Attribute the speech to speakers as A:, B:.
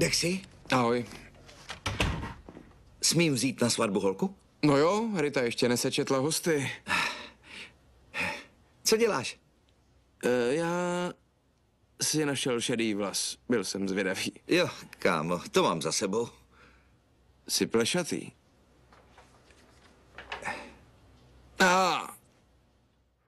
A: Dexi? Ahoj. Smím vzít na svatbu holku? No jo, Rita ještě nesečetla hosty. Co děláš? E, já si našel šedý vlas. Byl jsem
B: zvědavý. Jo, kámo, to mám za sebou. Jsi plešatý.